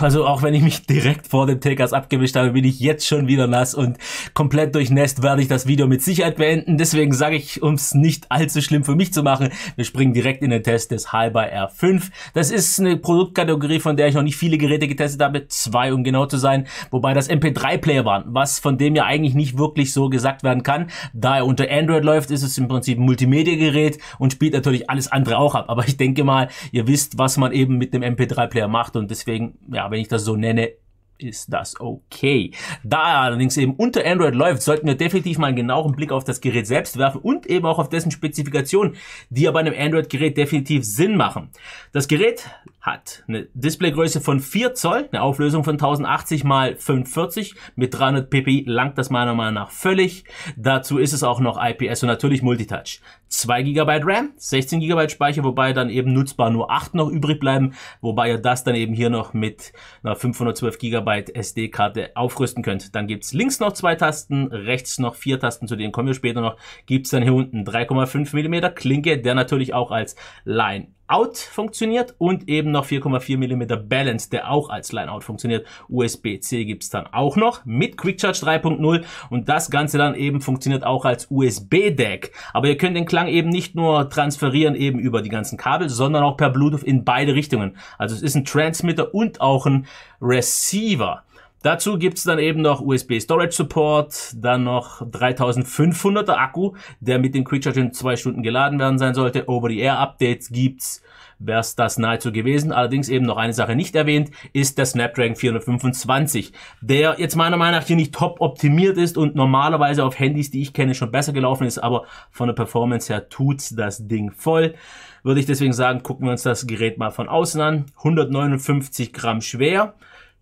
Also auch wenn ich mich direkt vor dem Takers abgewischt habe, bin ich jetzt schon wieder nass und komplett durchnässt werde ich das Video mit Sicherheit beenden. Deswegen sage ich, um es nicht allzu schlimm für mich zu machen, wir springen direkt in den Test des Halber R5. Das ist eine Produktkategorie, von der ich noch nicht viele Geräte getestet habe, zwei um genau zu sein, wobei das MP3-Player waren, was von dem ja eigentlich nicht wirklich so gesagt werden kann. Da er unter Android läuft, ist es im Prinzip ein Multimedia-Gerät und spielt natürlich alles andere auch ab. Aber ich denke mal, ihr wisst, was man eben mit dem MP3-Player macht und deswegen Deswegen, ja, wenn ich das so nenne, ist das okay. Da er allerdings eben unter Android läuft, sollten wir definitiv mal einen genauen Blick auf das Gerät selbst werfen und eben auch auf dessen Spezifikationen, die ja bei einem Android-Gerät definitiv Sinn machen. Das Gerät hat eine Displaygröße von 4 Zoll, eine Auflösung von 1080 mal 540 mit 300 ppi langt das meiner Meinung nach völlig. Dazu ist es auch noch IPS und natürlich Multitouch. 2 GB RAM, 16 GB Speicher, wobei dann eben nutzbar nur 8 noch übrig bleiben, wobei ja das dann eben hier noch mit einer 512 GB GB SD-Karte aufrüsten könnt. Dann gibt's links noch zwei Tasten, rechts noch vier Tasten, zu denen kommen wir später noch. Gibt's dann hier unten 3,5 mm Klinke, der natürlich auch als Line Out funktioniert und eben noch 4,4 mm Balance, der auch als Line-Out funktioniert. USB-C gibt's dann auch noch mit Quick Charge 3.0 und das Ganze dann eben funktioniert auch als USB-Deck. Aber ihr könnt den Klang eben nicht nur transferieren eben über die ganzen Kabel, sondern auch per Bluetooth in beide Richtungen. Also es ist ein Transmitter und auch ein Receiver. Dazu gibt's dann eben noch USB Storage Support, dann noch 3500er Akku, der mit dem Quick Charge in zwei Stunden geladen werden sein sollte. Over-the-Air-Updates gibt's, wär's das nahezu gewesen. Allerdings eben noch eine Sache nicht erwähnt, ist der Snapdragon 425, der jetzt meiner Meinung nach hier nicht top optimiert ist und normalerweise auf Handys, die ich kenne, schon besser gelaufen ist, aber von der Performance her tut's das Ding voll. Würde ich deswegen sagen, gucken wir uns das Gerät mal von außen an. 159 Gramm schwer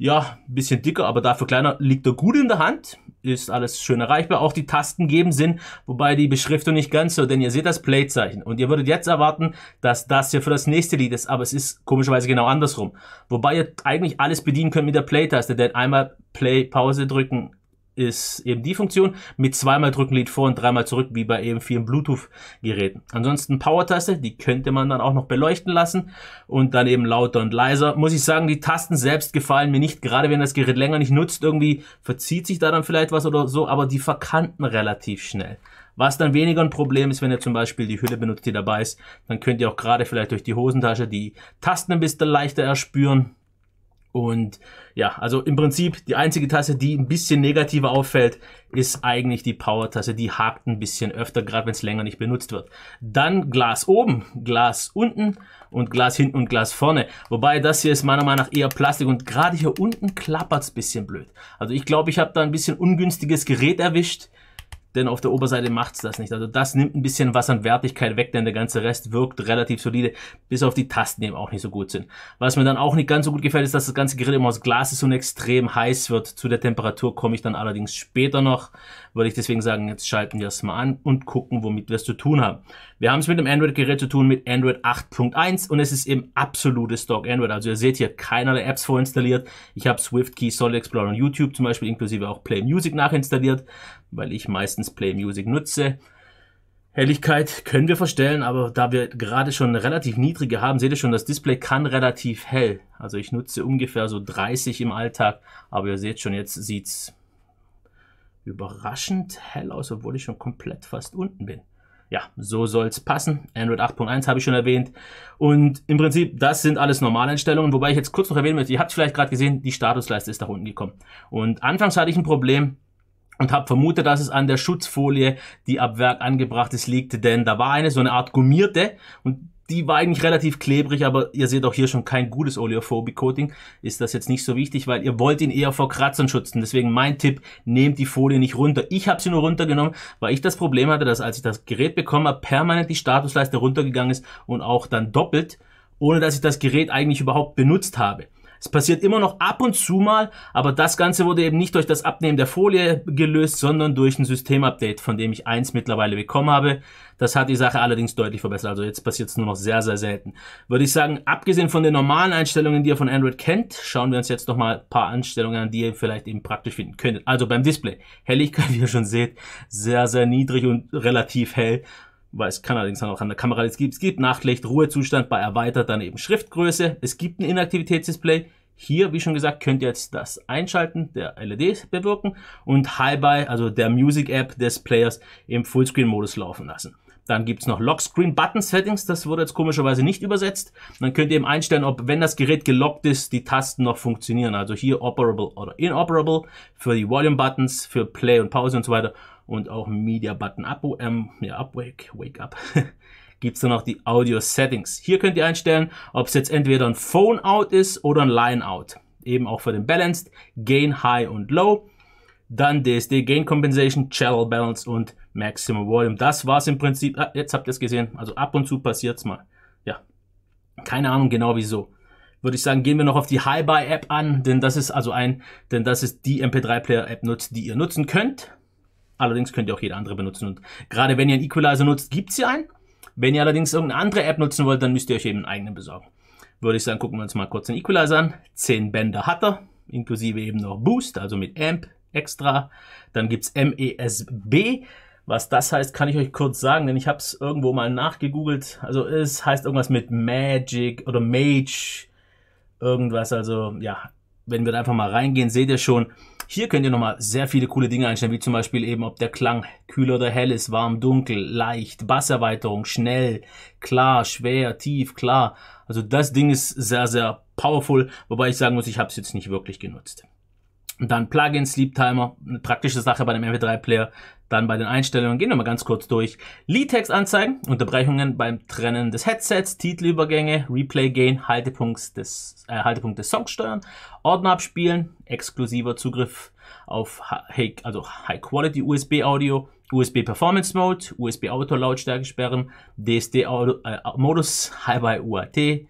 ja, ein bisschen dicker, aber dafür kleiner, liegt er gut in der Hand, ist alles schön erreichbar. Auch die Tasten geben Sinn, wobei die Beschriftung nicht ganz so, denn ihr seht das Play-Zeichen und ihr würdet jetzt erwarten, dass das hier für das nächste Lied ist, aber es ist komischerweise genau andersrum. Wobei ihr eigentlich alles bedienen könnt mit der Play-Taste, denn einmal Play, Pause drücken, ist eben die Funktion mit zweimal drücken Lied vor und dreimal zurück, wie bei eben vielen Bluetooth-Geräten. Ansonsten Power-Taste, die könnte man dann auch noch beleuchten lassen und dann eben lauter und leiser. Muss ich sagen, die Tasten selbst gefallen mir nicht, gerade wenn das Gerät länger nicht nutzt, irgendwie verzieht sich da dann vielleicht was oder so, aber die verkanten relativ schnell. Was dann weniger ein Problem ist, wenn ihr zum Beispiel die Hülle benutzt, die dabei ist, dann könnt ihr auch gerade vielleicht durch die Hosentasche die Tasten ein bisschen leichter erspüren. Und ja, also im Prinzip die einzige Tasse, die ein bisschen negativer auffällt, ist eigentlich die Power-Tasse. Die hakt ein bisschen öfter, gerade wenn es länger nicht benutzt wird. Dann Glas oben, Glas unten und Glas hinten und Glas vorne. Wobei das hier ist meiner Meinung nach eher Plastik und gerade hier unten klappert's bisschen blöd. Also ich glaube, ich habe da ein bisschen ungünstiges Gerät erwischt denn auf der Oberseite macht's das nicht. Also das nimmt ein bisschen was an Wertigkeit weg, denn der ganze Rest wirkt relativ solide, bis auf die Tasten, eben auch nicht so gut sind. Was mir dann auch nicht ganz so gut gefällt, ist, dass das ganze Gerät immer aus Glas ist und extrem heiß wird. Zu der Temperatur komme ich dann allerdings später noch würde ich deswegen sagen, jetzt schalten wir es mal an und gucken, womit wir es zu tun haben. Wir haben es mit einem Android-Gerät zu tun, mit Android 8.1 und es ist eben absolutes Stock Android. Also ihr seht hier keinerlei Apps vorinstalliert. Ich habe Swift, Key, Solid Explorer und YouTube zum Beispiel inklusive auch Play Music nachinstalliert, weil ich meistens Play Music nutze. Helligkeit können wir verstellen, aber da wir gerade schon relativ niedrige haben, seht ihr schon, das Display kann relativ hell. Also ich nutze ungefähr so 30 im Alltag, aber ihr seht schon, jetzt sieht's überraschend hell aus, obwohl ich schon komplett fast unten bin. Ja, so soll es passen. Android 8.1 habe ich schon erwähnt. Und im Prinzip, das sind alles Normaleinstellungen, wobei ich jetzt kurz noch erwähnen möchte, ihr habt vielleicht gerade gesehen, die Statusleiste ist nach unten gekommen. Und anfangs hatte ich ein Problem, und habe vermutet, dass es an der Schutzfolie, die ab Werk angebracht ist, liegt, denn da war eine so eine Art gummierte und die war eigentlich relativ klebrig, aber ihr seht auch hier schon kein gutes Oleophobic-Coating. Ist das jetzt nicht so wichtig, weil ihr wollt ihn eher vor Kratzern schützen. Deswegen mein Tipp, nehmt die Folie nicht runter. Ich habe sie nur runtergenommen, weil ich das Problem hatte, dass als ich das Gerät bekommen habe, permanent die Statusleiste runtergegangen ist und auch dann doppelt, ohne dass ich das Gerät eigentlich überhaupt benutzt habe. Es passiert immer noch ab und zu mal, aber das Ganze wurde eben nicht durch das Abnehmen der Folie gelöst, sondern durch ein Systemupdate, von dem ich eins mittlerweile bekommen habe. Das hat die Sache allerdings deutlich verbessert. Also jetzt passiert es nur noch sehr, sehr selten. Würde ich sagen, abgesehen von den normalen Einstellungen, die ihr von Android kennt, schauen wir uns jetzt nochmal ein paar Einstellungen an, die ihr vielleicht eben praktisch finden könntet. Also beim Display. Helligkeit, wie ihr schon seht, sehr, sehr niedrig und relativ hell weil es kann allerdings dann auch an der Kamera, es gibt, es gibt Nachtlicht, Ruhezustand bei erweitert, dann eben Schriftgröße, es gibt ein Inaktivitätsdisplay, hier, wie schon gesagt, könnt ihr jetzt das Einschalten der LEDs bewirken und Hi-Bi, also der Music App des Players, im Fullscreen-Modus laufen lassen. Dann gibt's noch Lockscreen Button Settings, das wurde jetzt komischerweise nicht übersetzt. Dann könnt ihr eben einstellen, ob, wenn das Gerät gelockt ist, die Tasten noch funktionieren. Also hier operable oder inoperable für die Volume Buttons, für Play und Pause und so weiter und auch Media Button Up, ähm, ja, Up Wake, Wake Up. gibt es dann noch die Audio Settings. Hier könnt ihr einstellen, ob es jetzt entweder ein Phone Out ist oder ein Line Out. Eben auch für den Balanced, Gain High und Low. Dann DSD Gain Compensation, Channel Balance und Maximum Volume. Das war es im Prinzip. Ah, jetzt habt ihr es gesehen. Also ab und zu passiert es mal. Ja. Keine Ahnung genau wieso. Würde ich sagen, gehen wir noch auf die Hi-Buy App an, denn das ist also ein, denn das ist die MP3 Player App, die ihr nutzen könnt. Allerdings könnt ihr auch jede andere benutzen. Und gerade wenn ihr einen Equalizer nutzt, gibt es hier einen. Wenn ihr allerdings irgendeine andere App nutzen wollt, dann müsst ihr euch eben einen eigenen besorgen. Würde ich sagen, gucken wir uns mal kurz den Equalizer an. 10 Bänder hat er, inklusive eben noch Boost, also mit Amp extra. Dann gibt es MESB. Was das heißt, kann ich euch kurz sagen, denn ich habe es irgendwo mal nachgegoogelt. Also es heißt irgendwas mit Magic oder Mage, irgendwas. Also ja, wenn wir da einfach mal reingehen, seht ihr schon, hier könnt ihr nochmal sehr viele coole Dinge einstellen, wie zum Beispiel eben, ob der Klang kühl oder hell ist, warm, dunkel, leicht, Basserweiterung, schnell, klar, schwer, tief, klar. Also das Ding ist sehr, sehr powerful, wobei ich sagen muss, ich habe es jetzt nicht wirklich genutzt. Dann Plugin, Sleep Timer, eine praktische Sache bei dem MP3-Player. Dann bei den Einstellungen, gehen wir mal ganz kurz durch. Lead Text anzeigen, Unterbrechungen beim Trennen des Headsets, Titelübergänge, Replay Gain, Haltepunkt des, äh, Haltepunkt des Songs steuern, Ordner abspielen, exklusiver Zugriff auf High, also High Quality USB Audio, USB Performance Mode, USB Auto Lautstärke sperren, DSD Auto, äh, Modus, Hi-Fi UAT,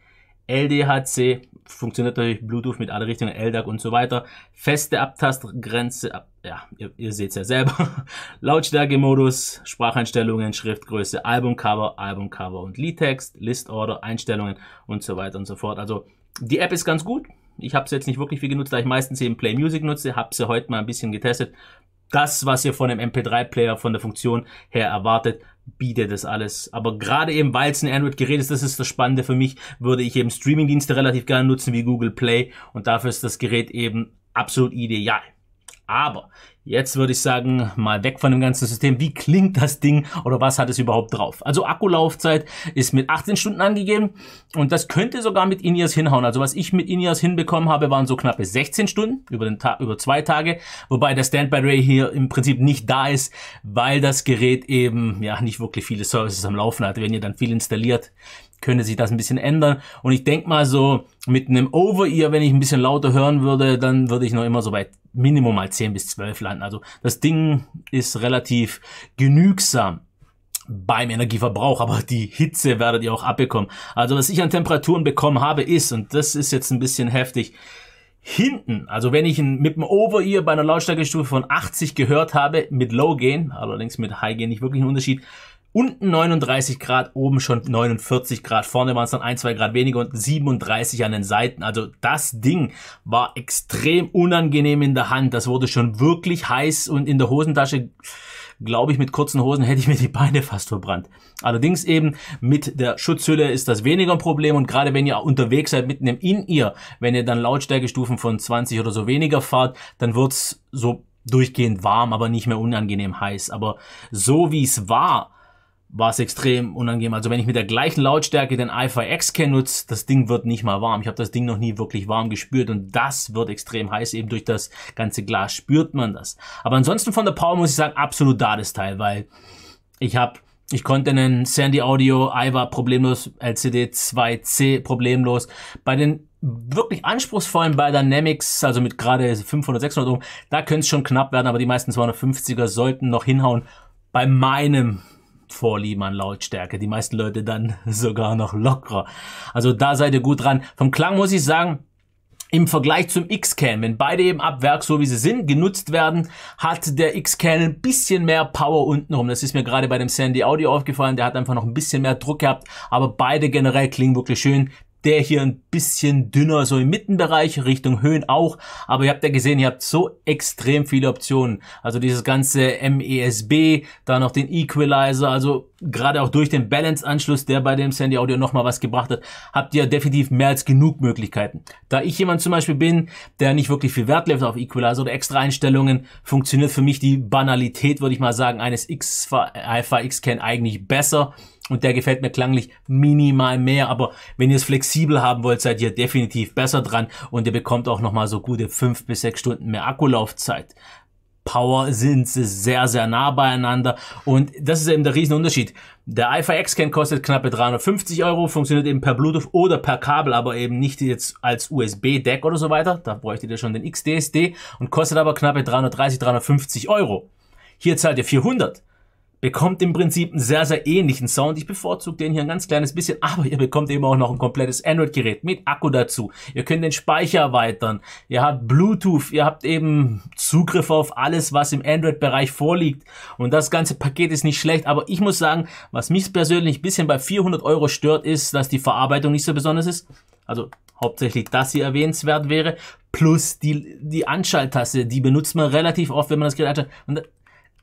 LDHC, funktioniert natürlich Bluetooth mit alle Richtungen, LDAC und so weiter. Feste Abtastgrenze, ab, ja, ihr, ihr seht es ja selber. Lautstärke-Modus, Spracheinstellungen, Schriftgröße, Albumcover, Albumcover und Liedtext, Listorder, Einstellungen und so weiter und so fort. Also die App ist ganz gut. Ich habe sie jetzt nicht wirklich viel genutzt, da ich meistens eben Play Music nutze, habe sie heute mal ein bisschen getestet. Das, was ihr von einem MP3-Player von der Funktion her erwartet, bietet das alles. Aber gerade eben, weil es ein Android-Gerät ist, das ist das Spannende für mich, würde ich eben Streamingdienste relativ gerne nutzen wie Google Play und dafür ist das Gerät eben absolut ideal. Aber jetzt würde ich sagen, mal weg von dem ganzen System. Wie klingt das Ding oder was hat es überhaupt drauf? Also Akkulaufzeit ist mit 18 Stunden angegeben und das könnte sogar mit Inias hinhauen. Also was ich mit Inias hinbekommen habe, waren so knappe 16 Stunden über, den Ta über zwei Tage. Wobei der Standby-Ray hier im Prinzip nicht da ist, weil das Gerät eben ja nicht wirklich viele Services am Laufen hat. Wenn ihr dann viel installiert, könnte sich das ein bisschen ändern. Und ich denke mal so, mit einem Over-Ear, wenn ich ein bisschen lauter hören würde, dann würde ich noch immer so bei Minimum mal 10 bis 12 landen. Also das Ding ist relativ genügsam beim Energieverbrauch, aber die Hitze werdet ihr auch abbekommen. Also was ich an Temperaturen bekommen habe ist, und das ist jetzt ein bisschen heftig, hinten, also wenn ich mit dem Over-Ear bei einer Lautstärkestufe von 80 gehört habe, mit Low-Gain, allerdings mit High-Gain nicht wirklich einen Unterschied, unten 39 Grad, oben schon 49 Grad, vorne waren es dann ein, zwei Grad weniger und 37 an den Seiten. Also das Ding war extrem unangenehm in der Hand. Das wurde schon wirklich heiß und in der Hosentasche, glaube ich, mit kurzen Hosen hätte ich mir die Beine fast verbrannt. Allerdings eben mit der Schutzhülle ist das weniger ein Problem und gerade wenn ihr unterwegs seid mitten im In-Ear, wenn ihr dann Lautstärkestufen von 20 oder so weniger fahrt, dann wird es so durchgehend warm, aber nicht mehr unangenehm heiß. Aber so wie es war, war es extrem unangenehm. Also wenn ich mit der gleichen Lautstärke den i 5 X-Can nutze, das Ding wird nicht mal warm. Ich habe das Ding noch nie wirklich warm gespürt und das wird extrem heiß. Eben durch das ganze Glas spürt man das. Aber ansonsten von der Power muss ich sagen, absolut da das Teil, weil ich habe ich konnte einen Sandy Audio IVA problemlos, LCD 2C problemlos. Bei den wirklich anspruchsvollen bei Dynamics, also mit gerade 500, 600 Ohm, da könnte es schon knapp werden, aber die meisten 250er sollten noch hinhauen. Bei meinem Vorlieben an Lautstärke. Die meisten Leute dann sogar noch lockerer. Also da seid ihr gut dran. Vom Klang muss ich sagen, im Vergleich zum X-Can, wenn beide eben ab Werk, so wie sie sind, genutzt werden, hat der X-Can ein bisschen mehr Power untenrum. Das ist mir gerade bei dem Sandy Audio aufgefallen, der hat einfach noch ein bisschen mehr Druck gehabt, aber beide generell klingen wirklich schön. Der hier ein bisschen dünner, so im Mittenbereich, Richtung Höhen auch. Aber ihr habt ja gesehen, ihr habt so extrem viele Optionen. Also dieses ganze MESB, da noch den Equalizer, also gerade auch durch den Balance-Anschluss, der bei dem Sandy Audio nochmal was gebracht hat, habt ihr definitiv mehr als genug Möglichkeiten. Da ich jemand zum Beispiel bin, der nicht wirklich viel Wert legt auf Equalizer oder extra Einstellungen, funktioniert für mich die Banalität, würde ich mal sagen, eines X, Alpha X-Can eigentlich besser. Und der gefällt mir klanglich minimal mehr. Aber wenn ihr es flexibel haben wollt, seid ihr definitiv besser dran. Und ihr bekommt auch nochmal so gute fünf bis sechs Stunden mehr Akkulaufzeit. Power sind sehr, sehr nah beieinander. Und das ist eben der Riesenunterschied. Der iFi X-Can kostet knappe 350 Euro, funktioniert eben per Bluetooth oder per Kabel, aber eben nicht jetzt als USB-Deck oder so weiter. Da bräuchtet ihr schon den XDSD und kostet aber knappe 330, 350 Euro. Hier zahlt ihr 400 bekommt im Prinzip einen sehr, sehr ähnlichen Sound. Ich bevorzuge den hier ein ganz kleines bisschen, aber ihr bekommt eben auch noch ein komplettes Android-Gerät mit Akku dazu. Ihr könnt den Speicher erweitern. Ihr habt Bluetooth. Ihr habt eben Zugriff auf alles, was im Android-Bereich vorliegt. Und das ganze Paket ist nicht schlecht. Aber ich muss sagen, was mich persönlich ein bisschen bei 400 Euro stört, ist, dass die Verarbeitung nicht so besonders ist. Also hauptsächlich das hier erwähnenswert wäre. Plus die, die Anschalttaste, die benutzt man relativ oft, wenn man das Gerät anschaltet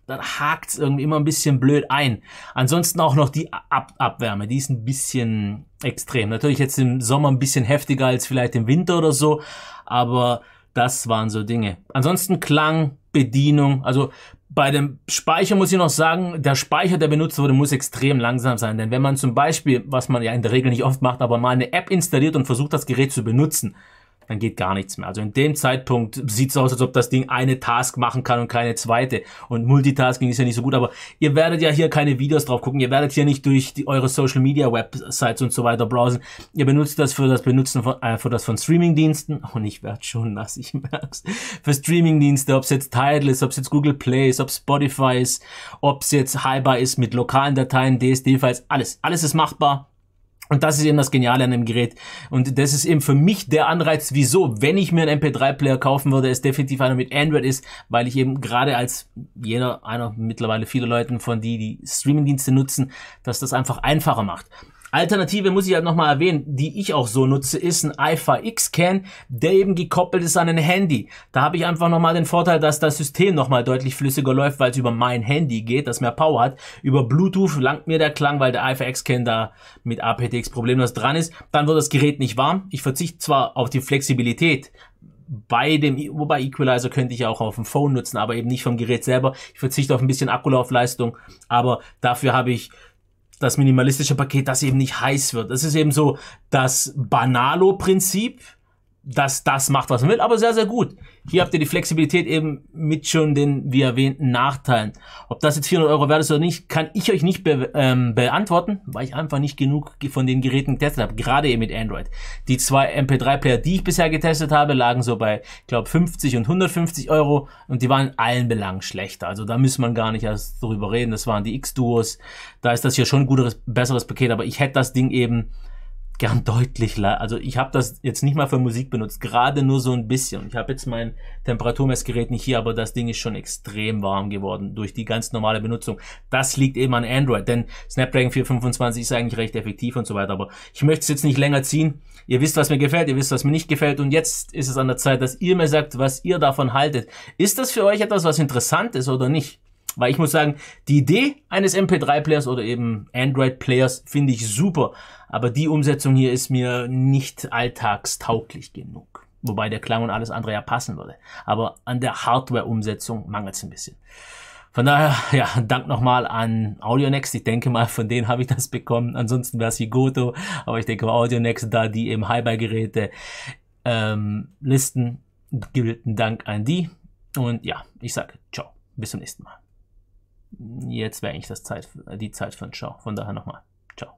dann hakt's irgendwie immer ein bisschen blöd ein. Ansonsten auch noch die Ab Abwärme, die ist ein bisschen extrem. Natürlich jetzt im Sommer ein bisschen heftiger als vielleicht im Winter oder so, aber das waren so Dinge. Ansonsten Klang, Bedienung, also bei dem Speicher muss ich noch sagen, der Speicher, der benutzt wurde, muss extrem langsam sein. Denn wenn man zum Beispiel, was man ja in der Regel nicht oft macht, aber mal eine App installiert und versucht, das Gerät zu benutzen, dann geht gar nichts mehr. Also in dem Zeitpunkt sieht's aus, als ob das Ding eine Task machen kann und keine zweite. Und Multitasking ist ja nicht so gut, aber ihr werdet ja hier keine Videos drauf gucken, ihr werdet hier nicht durch die, eure Social Media Websites und so weiter browsen. Ihr benutzt das für das Benutzen von, äh, für das von Streamingdiensten. Und ich werd schon nass, ich merk's. Für Streamingdienste, ob's jetzt Tidal ist, ob's jetzt Google Play ist, ob's Spotify ist, ob's jetzt Hyper ist mit lokalen Dateien, DSD-Files, alles. Alles ist machbar und das ist eben das Geniale an dem Gerät. Und das ist eben für mich der Anreiz, wieso, wenn ich mir einen MP3-Player kaufen würde, es definitiv einer mit Android ist, weil ich eben gerade als jeder, einer mittlerweile viele Leuten von die, die Streaming-Dienste nutzen, dass das einfach einfacher macht. Alternative muss ich halt nochmal erwähnen, die ich auch so nutze, ist ein iFi X-Can, der eben gekoppelt ist an ein Handy. Da habe ich einfach nochmal den Vorteil, dass das System nochmal deutlich flüssiger läuft, weil es über mein Handy geht, das mehr Power hat. Über Bluetooth langt mir der Klang, weil der iFi X-Can da mit aptX problemlos dran ist. Dann wird das Gerät nicht warm. Ich verzichte zwar auf die Flexibilität, bei dem, e-, wobei Equalizer könnte ich auch auf dem Phone nutzen, aber eben nicht vom Gerät selber. Ich verzichte auf ein bisschen Akkulaufleistung, aber dafür habe ich das minimalistische Paket, das eben nicht heiß wird. Das ist eben so das Banalo-Prinzip, dass das macht, was man will, aber sehr, sehr gut. Hier habt ihr die Flexibilität eben mit schon den, wie erwähnten, Nachteilen. Ob das jetzt 400 Euro wert ist oder nicht, kann ich euch nicht be ähm, beantworten, weil ich einfach nicht genug von den Geräten getestet habe, gerade eben mit Android. Die zwei MP3-Player, die ich bisher getestet habe, lagen so bei, ich glaube, 50 und 150 Euro und die waren in allen Belangen schlechter. Also da muss man gar nicht erst drüber reden. Das waren die X-Duos, da ist das hier schon ein guteres, besseres Paket, aber ich hätte das Ding eben gern deutlich leiser. Also ich habe das jetzt nicht mal für Musik benutzt, gerade nur so ein bisschen. Ich habe jetzt mein Temperaturmessgerät nicht hier, aber das Ding ist schon extrem warm geworden durch die ganz normale Benutzung. Das liegt eben an Android, denn Snapdragon 425 ist eigentlich recht effektiv und so weiter. Aber ich möchte es jetzt nicht länger ziehen. Ihr wisst, was mir gefällt, ihr wisst, was mir nicht gefällt. Und jetzt ist es an der Zeit, dass ihr mir sagt, was ihr davon haltet. Ist das für euch etwas, was interessant ist oder nicht? Weil ich muss sagen, die Idee eines MP3-Players oder eben Android-Players finde ich super. Aber die Umsetzung hier ist mir nicht alltagstauglich genug. Wobei der Klang und alles andere ja passen würde. Aber an der Hardware-Umsetzung mangelt es ein bisschen. Von daher, ja, Dank nochmal an Audionext. Ich denke mal, von denen habe ich das bekommen. Ansonsten wäre es Higoto. Aber ich denke, mal, Audionext, da die eben hi geräte ähm, listen, gilt ein Dank an die. Und ja, ich sage, ciao, bis zum nächsten Mal jetzt wäre eigentlich das Zeit, äh, die Zeit für einen Ciao. Von daher nochmal. Ciao.